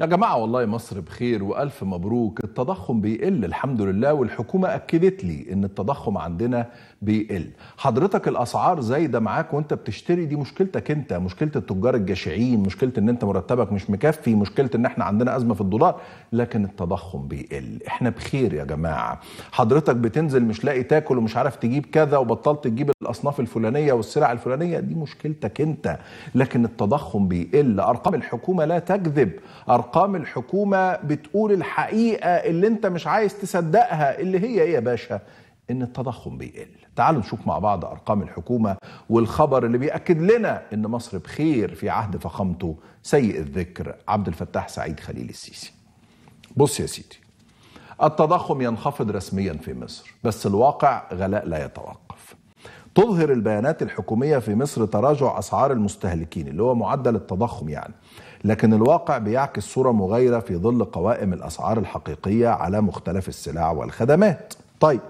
يا جماعة والله مصر بخير وألف مبروك التضخم بيقل الحمد لله والحكومة أكدت لي إن التضخم عندنا بيقل حضرتك الأسعار زايدة معاك وأنت بتشتري دي مشكلتك أنت مشكلة التجار الجشعين مشكلة إن أنت مرتبك مش مكفي مشكلة إن إحنا عندنا أزمة في الدولار لكن التضخم بيقل إحنا بخير يا جماعة حضرتك بتنزل مش لاقي تاكل ومش عارف تجيب كذا وبطلت تجيب الأصناف الفلانية والسلع الفلانية دي مشكلتك أنت لكن التضخم بيقل أرقام الحكومة لا تكذب أرقام ارقام الحكومه بتقول الحقيقه اللي انت مش عايز تصدقها اللي هي ايه يا باشا ان التضخم بيقل تعالوا نشوف مع بعض ارقام الحكومه والخبر اللي بياكد لنا ان مصر بخير في عهد فخامته سيء الذكر عبد الفتاح سعيد خليل السيسي بص يا سيدي التضخم ينخفض رسميا في مصر بس الواقع غلاء لا يتوقع تظهر البيانات الحكومية في مصر تراجع أسعار المستهلكين اللي هو معدل التضخم يعني لكن الواقع بيعكس صورة مغايرة في ظل قوائم الأسعار الحقيقية على مختلف السلع والخدمات طيب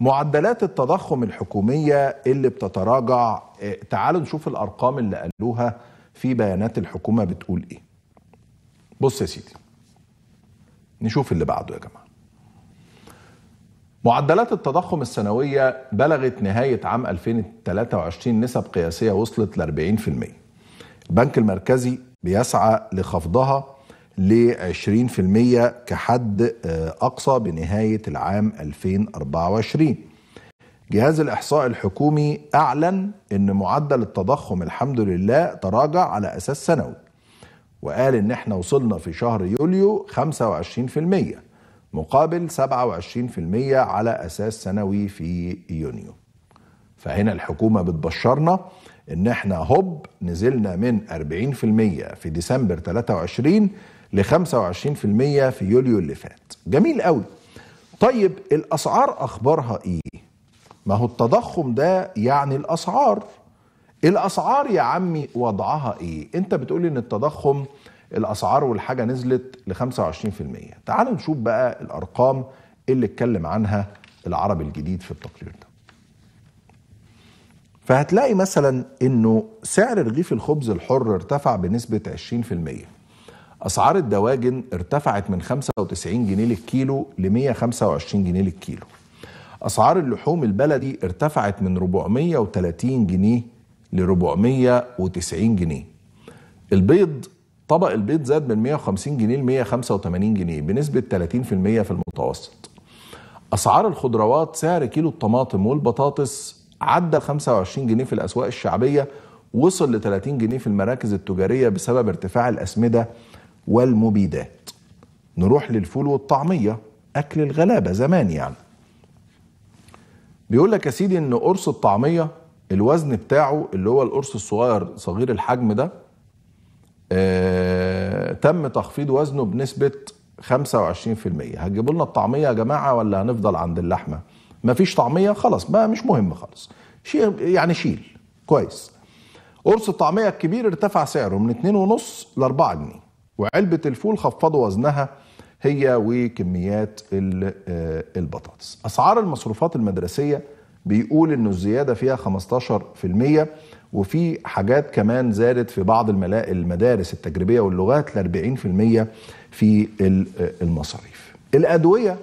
معدلات التضخم الحكومية اللي بتتراجع آه، تعالوا نشوف الأرقام اللي قالوها في بيانات الحكومة بتقول إيه بص يا سيدي نشوف اللي بعده يا جماعة معدلات التضخم السنوية بلغت نهاية عام 2023 نسب قياسية وصلت ل 40% البنك المركزي بيسعى لخفضها ل 20% كحد آه، أقصى بنهاية العام 2024 جهاز الإحصاء الحكومي أعلن أن معدل التضخم الحمد لله تراجع على أساس سنوي وقال ان احنا وصلنا في شهر يوليو 25% مقابل 27% على أساس سنوي في يونيو فهنا الحكومة بتبشرنا ان احنا هوب نزلنا من 40% في ديسمبر 23 ل 25% في يوليو اللي فات جميل قوي طيب الاسعار اخبارها ايه ما هو التضخم ده يعني الاسعار الاسعار يا عمي وضعها ايه انت بتقولي ان التضخم الاسعار والحاجه نزلت ل 25% تعالوا نشوف بقى الارقام اللي اتكلم عنها العربي الجديد في التقرير ده فهتلاقي مثلا انه سعر رغيف الخبز الحر ارتفع بنسبه 20% اسعار الدواجن ارتفعت من 95 جنيه للكيلو ل 125 جنيه للكيلو اسعار اللحوم البلدي ارتفعت من 430 جنيه ل 490 جنيه البيض طبق البيض زاد من 150 جنيه ل 185 جنيه بنسبة 30% في المتوسط أسعار الخضروات سعر كيلو الطماطم والبطاطس عدى 25 جنيه في الأسواق الشعبية وصل ل 30 جنيه في المراكز التجارية بسبب ارتفاع الأسمدة والمبيدات نروح للفول والطعمية أكل الغلابة زمان يعني بيقول لك يا سيدي ان قرص الطعميه الوزن بتاعه اللي هو القرص الصغير صغير الحجم ده آه تم تخفيض وزنه بنسبه 25% هتجيبوا لنا الطعميه يا جماعه ولا هنفضل عند اللحمه مفيش طعميه خلاص ما مش مهم خالص شي يعني شيل كويس قرص الطعميه الكبير ارتفع سعره من 2.5 ل 4 جنيه وعلبه الفول خفضوا وزنها هي وكميات آه، البطاطس اسعار المصروفات المدرسيه بيقول انه الزياده فيها 15% وفي حاجات كمان زادت في بعض المدارس التجريبيه واللغات ل 40% في المصاريف. الادويه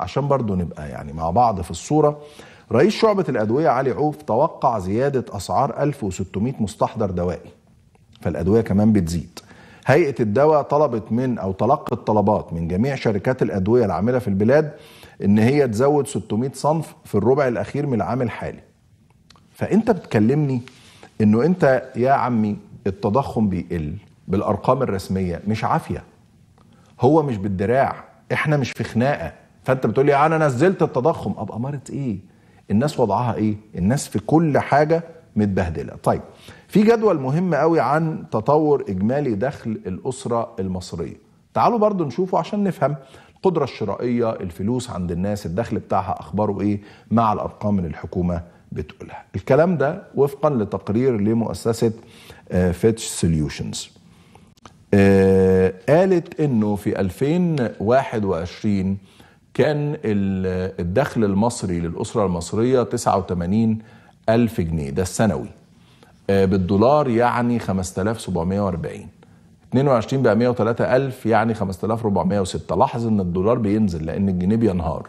عشان برضو نبقى يعني مع بعض في الصوره رئيس شعبه الادويه علي عوف توقع زياده اسعار 1600 مستحضر دوائي. فالادويه كمان بتزيد. هيئه الدواء طلبت من او تلقت طلبات من جميع شركات الادويه العامله في البلاد ان هي تزود 600 صنف في الربع الاخير من العام الحالي. فانت بتكلمني انه انت يا عمي التضخم بيقل بالارقام الرسميه مش عافيه هو مش بالدراع احنا مش في خناقه فانت بتقول لي انا نزلت التضخم ابقى مرت ايه الناس وضعها ايه الناس في كل حاجه متبهدله طيب في جدول مهم قوي عن تطور اجمالي دخل الاسره المصريه تعالوا برضو نشوفه عشان نفهم القدره الشرائيه الفلوس عند الناس الدخل بتاعها اخباره ايه مع الارقام من الحكومه بتقولها الكلام ده وفقا لتقرير لمؤسسة فيتش آه، سوليوشنز آه، قالت انه في 2021 كان الدخل المصري للأسرة المصرية 89 ألف جنيه ده السنوي آه، بالدولار يعني 5740 22 بقى 103 ألف يعني 5406 لاحظ ان الدولار بينزل لان الجنيه بينهار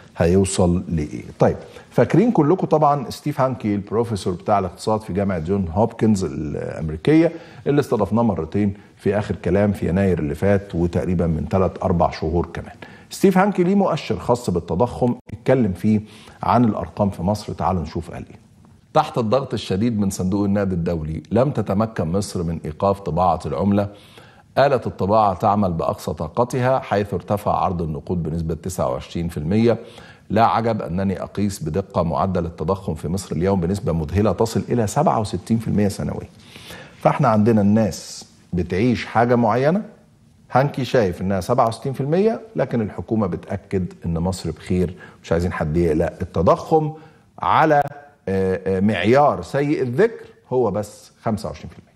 هيوصل لايه طيب فاكرين كلكم طبعا ستيف هانكي البروفيسور بتاع الاقتصاد في جامعه جون هوبكنز الامريكيه اللي استضفناه مرتين في اخر كلام في يناير اللي فات وتقريبا من ثلاث اربع شهور كمان ستيف هانكي ليه مؤشر خاص بالتضخم اتكلم فيه عن الارقام في مصر تعالوا نشوف قال ايه تحت الضغط الشديد من صندوق النقد الدولي لم تتمكن مصر من ايقاف طباعه العمله آلة الطباعة تعمل بأقصى طاقتها حيث ارتفع عرض النقود بنسبة 29% لا عجب أنني أقيس بدقة معدل التضخم في مصر اليوم بنسبة مذهلة تصل إلى 67% سنويا فاحنا عندنا الناس بتعيش حاجة معينة هانكي شايف انها 67% لكن الحكومه بتاكد ان مصر بخير مش عايزين حد يقلق التضخم على آه، آه، معيار سيء الذكر هو بس 25%